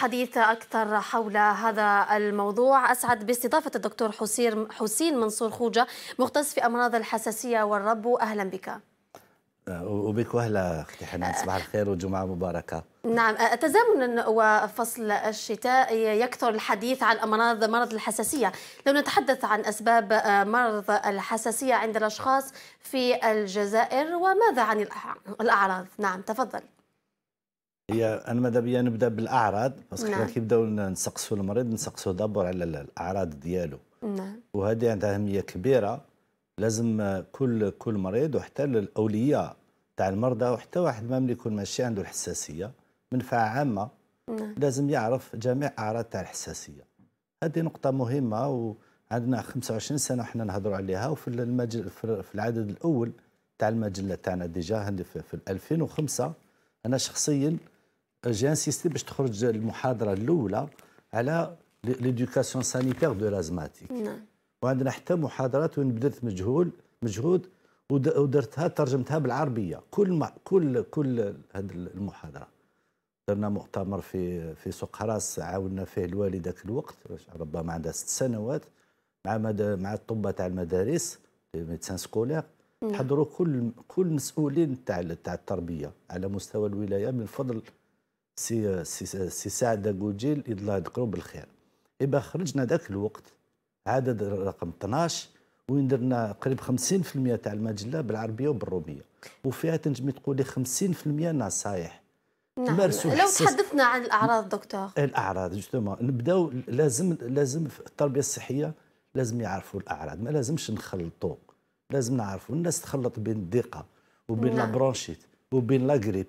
حديث أكثر حول هذا الموضوع أسعد باستضافة الدكتور حسين منصور خوجة مختص في أمراض الحساسية والربو أهلا بك أه، وبك وهلا اختي حنان صباح الخير وجمعه مباركه نعم أه، تزامنا وفصل الشتاء يكثر الحديث عن امراض مرض الحساسيه لو نتحدث عن اسباب أه، مرض الحساسيه عند الاشخاص في الجزائر وماذا عن الاعراض نعم تفضل هي انا ماذا بيا نبدا بالاعراض باسكو نعم. كيبداو نسقسوا المريض نسقسوا دابور على الاعراض ديالو نعم وهذه عندها اهميه كبيره لازم كل كل مريض وحتى الاولياء تاع المرضى وحتى واحد ما ملي يكون ماشي عنده الحساسيه منفعه عامه نعم. لازم يعرف جميع اعراض تاع الحساسيه هذه نقطه مهمه وعندنا 25 سنه وحنا نهضروا عليها وفي المجل في العدد الاول تاع المجله تاعنا ديجا في 2005 انا شخصيا جي انسيستي باش تخرج المحاضره الاولى على ليدوكاسيون سانيتير دو لازماتيك نعم وعندنا حتى محاضرات وين بدات مجهول مجهود ودرتها ترجمتها بالعربيه كل ما كل كل هذه المحاضره درنا مؤتمر في في سوق حراس عاوننا فيه الوالد ذاك الوقت ربما عندها ست سنوات مع مع الطبه تاع المدارس ميديسان سكولير حضروا كل كل مسؤولين تاع تاع التربيه على مستوى الولايه من فضل سي سي, سي سعد جوجيل الله يذكره بالخير إبا خرجنا ذاك الوقت عدد رقم 12 وين درنا قريب 50% تاع المجله بالعربيه وبالروميه وفيها تنجمي تقولي 50% نصائح نعم لو تحدثنا عن الاعراض دكتور الاعراض جوستومون نبداو لازم لازم في التربيه الصحيه لازم يعرفوا الاعراض ما لازمش نخلطوا لازم نعرفوا الناس تخلط بين الضيقه وبين نعم. لابرونشيت وبين لاغريب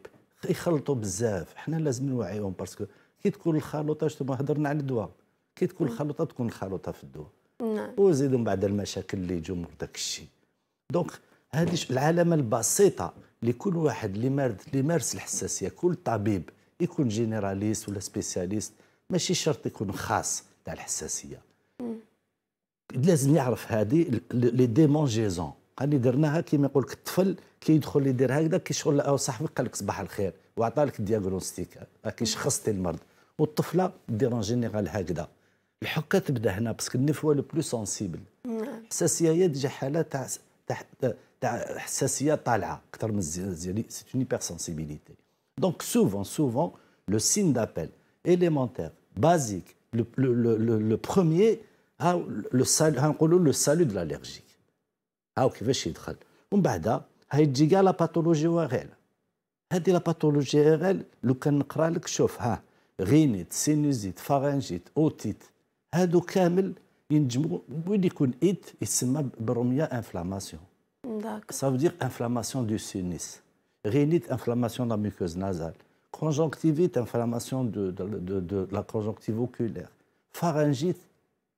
يخلطوا بزاف حنا لازم نوعيهم باسكو كي تكون الخلطه شتو هضرنا على الدواء كي تكون الخلطه تكون الخلطه في الدواء نعم وزيدوا من بعد المشاكل اللي يجوا من داك الشيء دونك هذه العلامه البسيطه لكل واحد اللي مارد اللي مارس الحساسيه كل طبيب يكون جينيراليست ولا سبيسياليست ماشي شرط يكون خاص تاع الحساسيه لازم يعرف هذه لي ديمونجيزون لي درناها كيما يقول لك الطفل كي يدخل يدير هكذا كي شغل او صاحبك قال لك صباح الخير وعطى لك دياغنوستيك كي شخصتي المرض والطفله دير ان جينيرال هكذا الحكه تبدا هنا باسكو النفوة لو بلو سونسيبل الحساسيه نعم. هي ديجا حاله تاع تاع تاع حساسيه طالعه اكثر من الزيري سي اون هيبر سونسيبيليتي دونك سوفون سوفون لو سين دابيل élémentaire بازيك لو le, le, لو premier ها لو سال لو سالو دو لاليرجيك هاو كيفاش يدخل ومن بعد Il y a la pathologie RL. La pathologie RL, c'est que qu'on a dit. Rhinite, sinusite, pharyngite, otite. Ce qui est le cas, c'est que l'inflammation. Ça veut dire l'inflammation du sinus. Rhinite, l'inflammation de la muqueuse nasale. Conjonctivite, l'inflammation de la conjonctive oculaire. Pharyngite,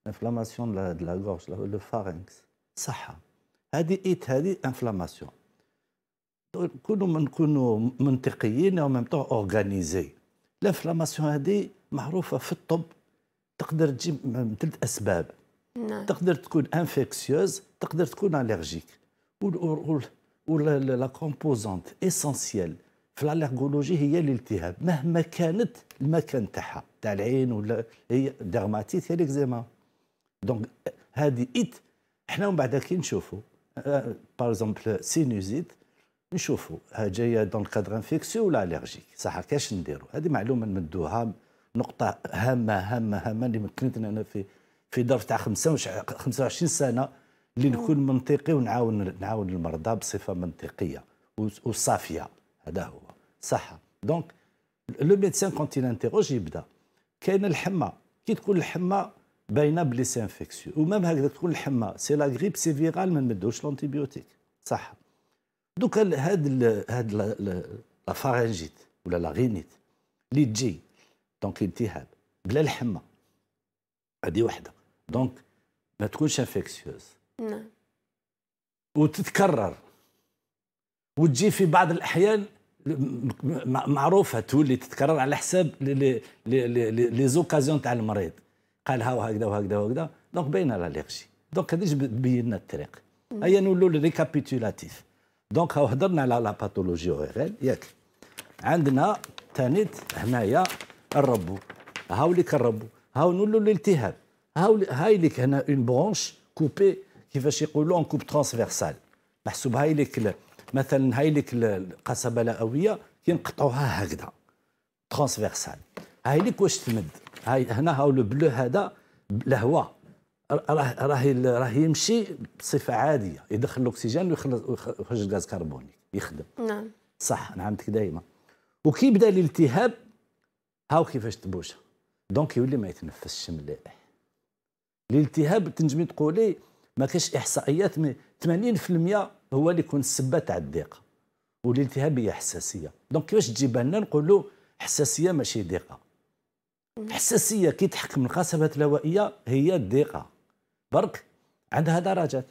l'inflammation de la gorge, le pharynx. Ce qui est l'inflammation. كونوا من نكونوا منطقيين او ميم طون اورغانيزي الانفلاماسيون هذه معروفه في الطب تقدر تجي من ثلاث اسباب نعم. تقدر تكون انفكسيوز تقدر تكون اليرجيك ولا لا كومبوزونت اسونسيال في الالرجولوجي هي الالتهاب مهما كانت المكان تاعها تاع العين ولا هي ديرماتيت هي ليكزيما دونك هذه ات حنا من بعد كي نشوفوا باغ اكزومبل سينوزيت نشوفوا ها جايه دون كادر انفيكسي ولا اليرجيك صح كاش نديروا هذه معلومه نمدوها نقطه هامه هامه هامه اللي مكنتنا انا في في ظرف تاع 25 سنه اللي نكون منطقي ونعاون نعاون المرضى بصفه منطقيه وصافيه هذا هو صح دونك لو ميدسان كونت ينتيروج يبدا كاين الحمى كي تكون الحمى باينه بلي سي انفيكسيو ومام هكذا تكون الحمى سي لا غريب سي فيرال ما نمدوش لونتيبيوتيك صح دوكا هاد الـ هاد لا فارنجيت ولا لا غينيت اللي تجي دونك التهاب بلا الحمى هادي وحده دونك ما تكونش انفيكسيوز نعم وتتكرر وتجي في بعض الاحيان معروفه تولي تتكرر على حساب لي زوكازيون تاع المريض قال هاو وهكذا وهكذا وهكذا دونك باينه ليغشي دونك هذه تبين لنا الطريق هيا نولوا ريكابيتولاتيف دونك هاو هضرنا على لا باثولوجي اوغيغيل ياك عندنا ثاني هنايا الربو هاو ليك الربو هاو نولو الالتهاب هاو هاي ليك هنا اون برونش كوبي كيفاش يقولوا اون كوب ترانسفيرسال محسوب هاي ليك مثلا هاي ليك القصبه كي ينقطعوها هكذا ترانسفيرسال هاي ليك واش تمد هاي هنا هاو لو بلو هذا لهوا راه راه راه يمشي بصفه عاديه يدخل الاكسجين ويخرج الغاز كربوني يخدم نعم صح انا عندك دائما وكي الالتهاب هاو كيفاش تبوش دونك يولي ما يتنفسش مليح الالتهاب تنجمي تقولي إيه، ما كاش احصائيات 80% هو اللي يكون السبه تاع الضيقه والالتهاب هي حساسيه دونك كيفاش تجيبها لنا نقولوا حساسيه ماشي ضيقه نعم. حساسيه كي تحكم القصبات الهوائيه هي الضيقه برك عندها درجات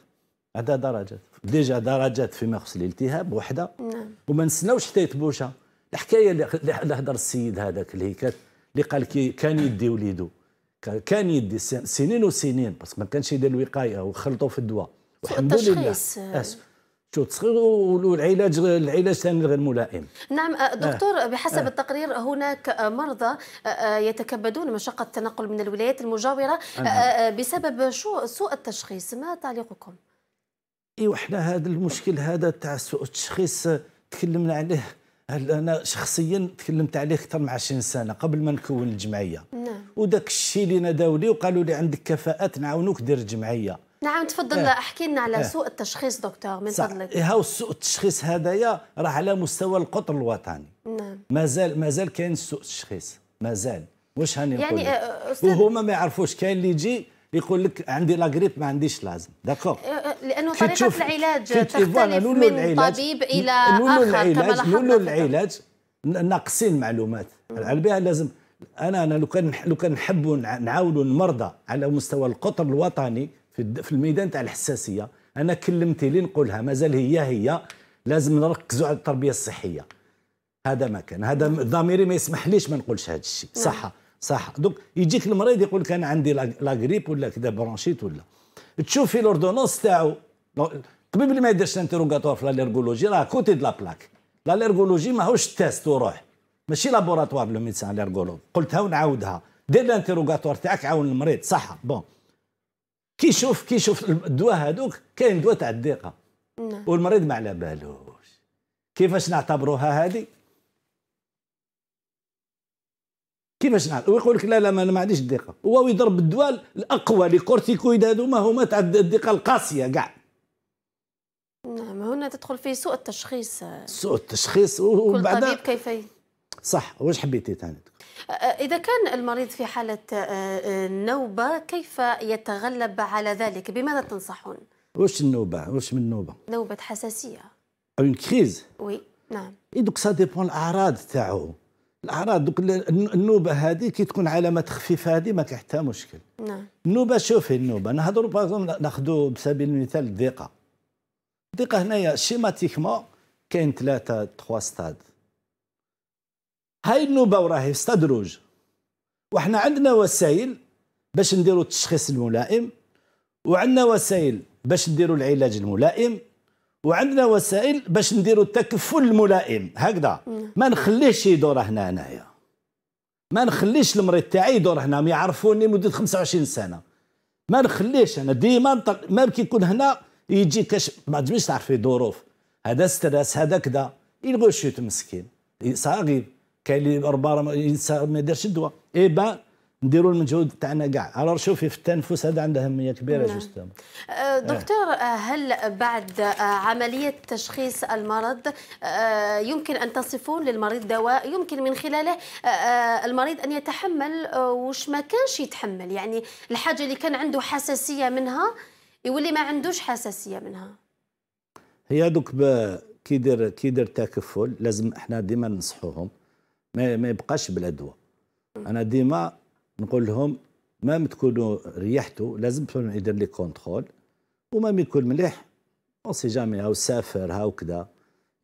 عندها درجات ديجا درجات فيما يخص الالتهاب وحده نعم وما نسناوش حتى يتبوشى الحكايه اللي هضر السيد هذاك اللي كان اللي قال كي كان يدي وليدو كان يدي سنين وسنين بس ما كانش يدير الوقايه وخلطوا في الدواء والحمد لله تتصغر والعلاج العلاج ثاني غير ملائم. نعم أه، آه. دكتور آه. بحسب آه. التقرير هناك أه، مرضى يتكبدون مشقه التنقل من الولايات المجاوره آه. بسبب سوء التشخيص، ما تعليقكم؟ ايوا احنا هذا المشكل هذا تاع سوء التشخيص تكلمنا عليه انا شخصيا تكلمت عليه اكثر من 20 سنه قبل ما نكون الجمعيه. نعم. وداك الشيء اللي ناداو لي وقالوا لي عندك كفاءات نعاونوك دير الجمعيه. نعم تفضل آه. احكي لنا على آه. سوء التشخيص دكتور من صح. فضلك إيه، هاو سوء التشخيص هذايا راه على مستوى القطر الوطني نعم مازال مازال كاين سوء التشخيص مازال واش هاني يعني آه، أستاذ... وهما ما يعرفوش كاين اللي يجي يقول لك عندي لاغريب ما عنديش لازم داكوغ آه، آه، لانه طريقه العلاج تختلف من العلاج. طبيب الى اخر العلاج. كما لاحظنا العلاج ناقصين معلومات على بها لازم انا انا لو كان لو كان نحبوا نعاونوا المرضى على مستوى القطر الوطني في في الميدان تاع الحساسيه انا كلمتي لي نقولها مازال هي هي لازم نركزوا على التربيه الصحيه هذا ما كان هذا ضميري ما يسمحليش ما نقولش هذا الشيء نعم. صح صح دوك يجيك المريض يقول لك انا عندي لا غريب ولا كذا برونشيت ولا تشوف في لوردونونس تاعو الطبيب اللي ما يديرش انتروغاتوار في الالرغولوجي راه كوتي دو لا بلاك الالرغولوجي ماهوش تيست وروح ماشي لابوراتوار لو ميدسان قلت قلتها ونعاودها دير لانتيروغاتوار تاعك عاون المريض صح بون كي يشوف كي يشوف الدواء هذوك كاين دواء تاع الدقه نعم. والمريض ما على بالوش كيفاش نعتبروها هذه كيفاش نعرف ويقول لك لا لا ما انا ما عنديش الدقه هو يضرب الدواء الاقوى لي كورتيكويد ما هما تاع الدقه القاسيه كاع نعم هنا تدخل في سوء التشخيص سوء التشخيص وبعد كل طبيب كيف صح واش حبيتي تاني إذا كان المريض في حالة آه، آه، نوبة كيف يتغلب على ذلك؟ بماذا تنصحون؟ واش النوبة؟ واش من نوبة؟ نوبة حساسية أو اون كريز؟ وي نعم دوك سا ديبون الأعراض تاعو الأعراض دوك النوبة هذه كي تكون علامة تخفيف هذه ما كاين حتى مشكل نعم النوبة شوفي النوبة نهضروا باغ ناخذوا بسبيل المثال الضيقة الضيقة هنايا شيماتيكمون كاين ثلاثة تخوا ستاد هاي النوبه وراهي في درج وحنا عندنا وسائل باش نديروا التشخيص الملائم وعندنا وسائل باش نديروا العلاج الملائم وعندنا وسائل باش نديروا التكفل الملائم هكذا ما نخليهش يدور هنا هنايا ما نخليش المريض تاعي يدور هنا ما يعرفوني مده 25 سنه ما نخليش انا ديما نطلق ما كيكون هنا يجي كاش ما تجيش تعرفي ظروف هذا ستريس هذا كذا يلغو شوت مسكين صاغي كاين اللي ربما ما يديرش الدواء اي با نديروا المجهود تاعنا كاع على شوفي في التنفس هذا عنده اهميه كبيره نعم. جوست أه، إيه. دكتور أه، هل بعد أه، عمليه تشخيص المرض يمكن ان تصفون للمريض دواء يمكن من خلاله المريض ان يتحمل وش ما كانش يتحمل يعني الحاجه اللي كان عنده حساسيه منها يولي ما عندوش حساسيه منها هي دوك كي يدير كي يدير تكفل لازم احنا ديما ننصحوهم ما, ما يبقاش بلا دواء انا ديما نقول لهم ما تكونوا ريحتوا لازم يدير لي كونترول وما يكون مليح اون سي جامي هاو سافر هاو كذا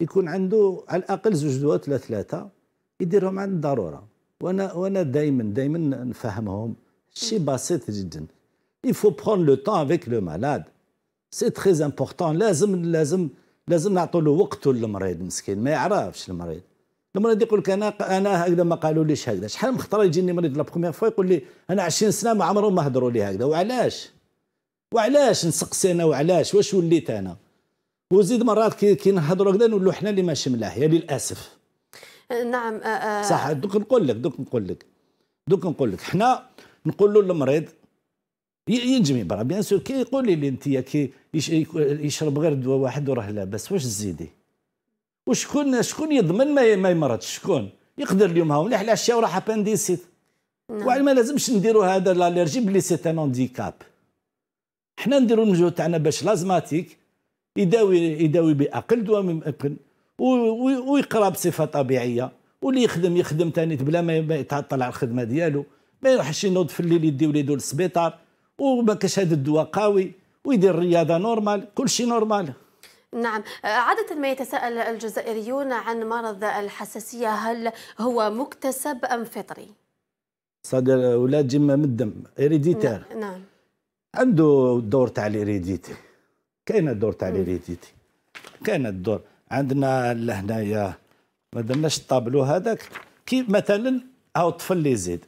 يكون عنده على الاقل زوج دواء ولا ثلاثه يديرهم عند الضروره وانا وانا دائما دائما نفهمهم شيء بسيط جدا il faut prendre le temps avec le malade سي تري important لازم لازم لازم نعطوا له وقته للمريض مسكين ما يعرفش المريض المريض يقول لك انا انا هكذا ما قالوا ليش هكذا شحال من خطره يجيني مريض لا بروميير فوا يقول لي انا 20 سنه ما عمرهم ما هضروا لي هكذا وعلاش وعلاش نسقسي انا وعلاش واش وليت انا وزيد مرات كي كي نهضروا هكذا نولوا حنا اللي ماشي ملاح يا للاسف أه، نعم أه، أه. صح دوك نقول لك دوك نقول لك دوك نقول لك حنا نقولوا للمريض ينجم يبرا بيان سور كي يقول لي انت كي يشرب غير دواء واحد وراه لاباس واش تزيدي وشكون شكون يضمن ما ما يمرضش شكون يقدر اليوم هاو نحلى الشيء وراح ابانديسيت نعم. وعلى ما لازمش نديروا هذا لالرجي بلي سيت ان هانديكاب حنا نديروا المجهود تاعنا باش لازماتيك يداوي يداوي باقل دواء من اقل ويقرا بصفه طبيعيه واللي يخدم يخدم ثاني بلا ما يتعطل على الخدمه ديالو ما يروحش ينوض في الليل يدي وليدو للسبيطار وما كاش هذا الدواء قوي ويدير الرياضه نورمال كل شيء نورمال نعم آه، عادة ما يتساءل الجزائريون عن مرض الحساسية هل هو مكتسب أم فطري؟ صدر أولاد جمة من الدم إريديتار نعم،, نعم عنده الدور تاع الإريديتي كاين الدور تاع الإريديتي كاين الدور عندنا لهنايا ما درناش الطابلو هذاك كي مثلا هاو الطفل اللي يزيد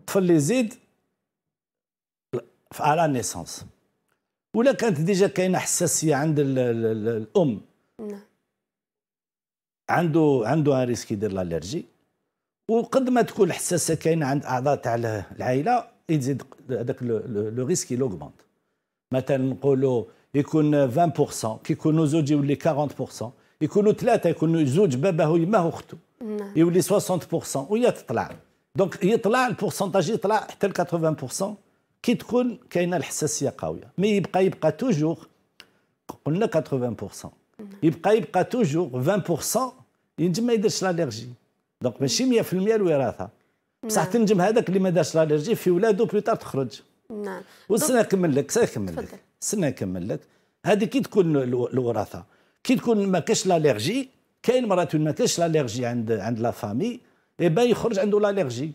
الطفل اللي يزيد على نيسونس ولا كانت ديجا كاينه حساسيه عند الـ الـ الـ الام نعم عنده عنده ان ريسك يدير لالرجي وقد ما تكون الحساسيه كاينه عند اعضاء تاع العائله يزيد هذاك لو ريسك يلوغمونت مثلا نقولوا يكون 20% كيكونوا زوج يولي 40% يكونوا ثلاثه يكونوا زوج باباه ويماه واخته نعم. يولي 60% وهي تطلع دونك يطلع البورسنتاج يطلع حتى ل 80% كي تكون كاينه الحساسيه قويه مي يبقى يبقى توجور قلنا 80% يبقى يبقى توجور 20% ينجم ما يديرش لاليرجي دونك ماشي 100% الوراثه بصح نعم. تنجم هذاك اللي ما دارش لاليرجي في ولاده بلوتار تخرج نعم وسنا نكمل لك سنا نكمل لك سنا نكمل لك هذه كي تكون الوراثه كي تكون ما كاش لاليرجي كاين مرات ما كاش لاليرجي عند عند لا فامي اي يخرج عنده لاليرجي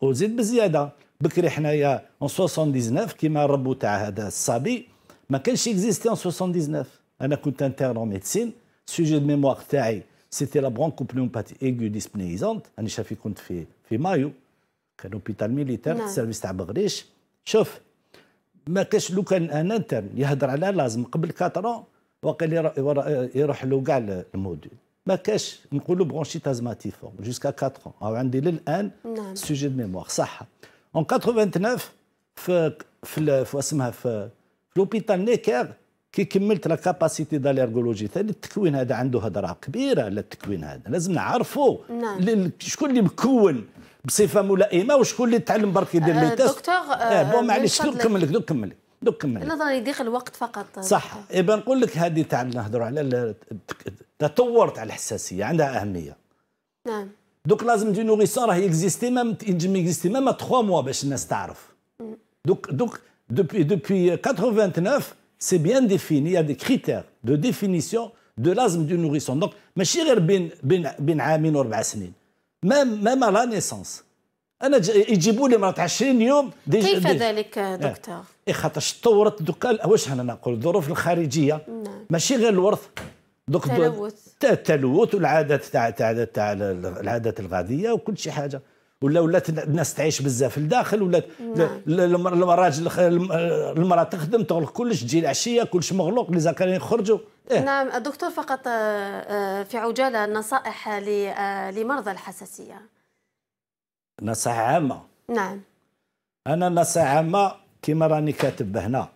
وزيد بزياده بكري حنايا اون 79 كيما الربو تاع هذا الصبي ما كانش اكزيستي اون 79 انا كنت انترن اون ميديسين سوجي دو ميموار تاعي سيتي لا برونكوبنيومباتي ايغو ديسبنيزونت انا شافي كنت في في مايو كان اوبيتال ميليتير سيرفيس تاع بغريش شوف ما كاش لو كان ان انترن يهضر على لازم قبل 4 وقال يروح له كاع الموديل ما كاش نقولوا برونشيت ازماتيفورم جوسكا 4 او عندي للان سوجي دو ميموار صح اون 89 في في في اسمها في لوبيتال نيكر كي كملت لا كاباسيتي داليرغولوجي ثاني التكوين هذا عنده هضره كبيره على التكوين هذا لازم نعرفوا نعم. شكون اللي مكون بصفه ملائمه وشكون اللي تعلم برك يدير آه، لي تيست دكتور آه, آه، بون معليش دوك كمل لك دوك كمل دوك كمل نظرا يضيق الوقت فقط صح اذا نقول لك هذه تاع نهضروا على التطور تاع الحساسيه عندها اهميه نعم دوك لازم دي نوريسون راه يكزيستي مام ينجم يكزيستي مام 3 موا باش الناس تعرف دوك دوك دوبي دوبي 89 سي بيان ديفيني يا دي كريتير دو ديفينيسيون دو لازم دي نوريسون du ماشي غير بين بين بين عامين وربع سنين مام مام لا نيسونس انا يجيبوا لي مرات 20 يوم دي كيف دي ذلك دكتور؟ اي خاطر تطورت دوكا واش انا نقول الظروف الخارجيه ماشي غير الورث دوك التلوث التلوث والعادات تاع تاع تاع العادات الغاديه وكل شي حاجه ولا ولات الناس تعيش بزاف لداخل ولا نعم. الراجل المراه تخدم تغلق كلش تجي العشيه كلش مغلوق لي زكريا يخرجوا إيه؟ نعم دكتور فقط آه، آه، في عجاله نصائح آه، لمرضى الحساسيه نصائح عامه نعم انا نصائح عامه كما راني كاتب هنا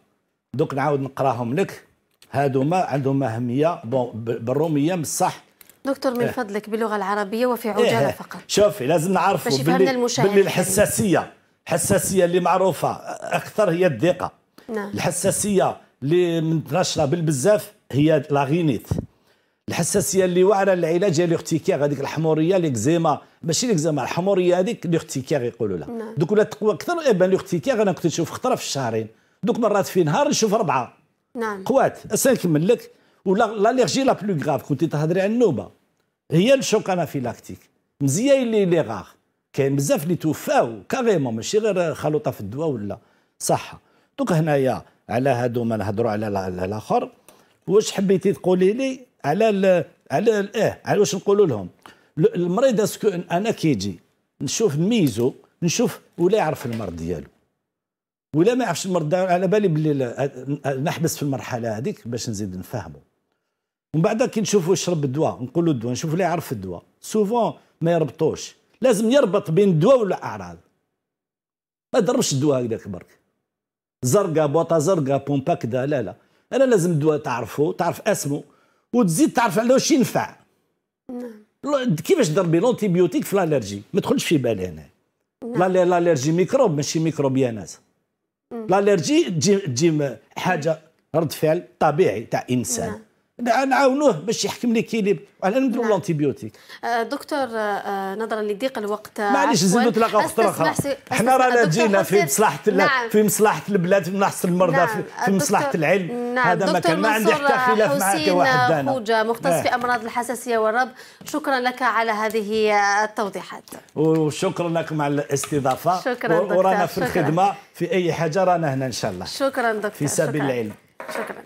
دوك نعاود نقراهم لك هادو ما عندهم اهميه بون بالروميه بصح دكتور من إيه. فضلك باللغه العربيه وفي إيه. عجاله إيه فقط شوفي لازم نعرفوا باللي, باللي الحساسيه الحساسيه اللي معروفه اكثر هي الضيقه نعم. الحساسيه اللي منتشره بالبزاف هي لاغينيت الحساسيه اللي واعره العلاج هي الاختيكير هذيك الحموريه ليكزيما ماشي ليكزيما الحموريه هذيك الاختيكير يقولوا لها نعم. دوك ولا تقوى اكثر ايبان الاختيكير انا كنت نشوف خطره في الشهرين دوك مرات في نهار نشوف اربعه نعم قوات اصلا نكمل لك لاليرجي لا بلو غراف كنت تهضري على النوبه هي الشوك انافيلاكتيك مزيان اللي لي غار كاين بزاف اللي توفاو كاريمون ماشي غير خلوطه في الدواء ولا صحه دوك هنايا على هادو ما نهضروا على الاخر واش حبيتي تقولي لي على الـ على الـ اه على واش نقولوا لهم المريض اسكو انا كيجي نشوف ميزو نشوف ولا يعرف المرض ديالو ولا ما يعرفش المرض على بالي باللي نحبس في المرحله هذيك باش نزيد نفهمه ومن بعد كي نشوفوا يشرب الدواء نقول له الدواء نشوف اللي يعرف الدواء سوفون ما يربطوش لازم يربط بين الدواء والاعراض ما ضربش الدواء هكذاك برك زرقاء بوطه زرقاء بومبا كدا لا لا انا لازم الدواء تعرفه تعرف اسمه وتزيد تعرف على واش ينفع نعم. كيفاش ضربي لونتيبيوتيك في الالرجي ما تدخلش في بالي هنا نعم. لا الالرجي ميكروب ماشي ميكروب يا ناس لالرجي تجي تجي حاجه رد فعل طبيعي تاع انسان نعم. نعاونوه باش يحكم ليكيليب على نبدلوا نعم. لانتيبيوتيك آه، دكتور آه، آه، نظرا لضيق الوقت معليش نزيد نطلق وقت اخر حنا رانا جينا في مصلحه نعم. في مصلحه البلاد في مصلحه المرضى نعم. في مصلحه العلم نعم. هذا ما كان ما عندي حتى خلاف معك انا خوجة مختص نعم. في امراض الحساسيه والرب شكرا لك على هذه التوضيحات وشكرا لكم على الاستضافه شكرا دكتور ورانا في الخدمه في اي حاجه رانا هنا ان شاء الله شكرا دكتور في سبيل العلم شكرا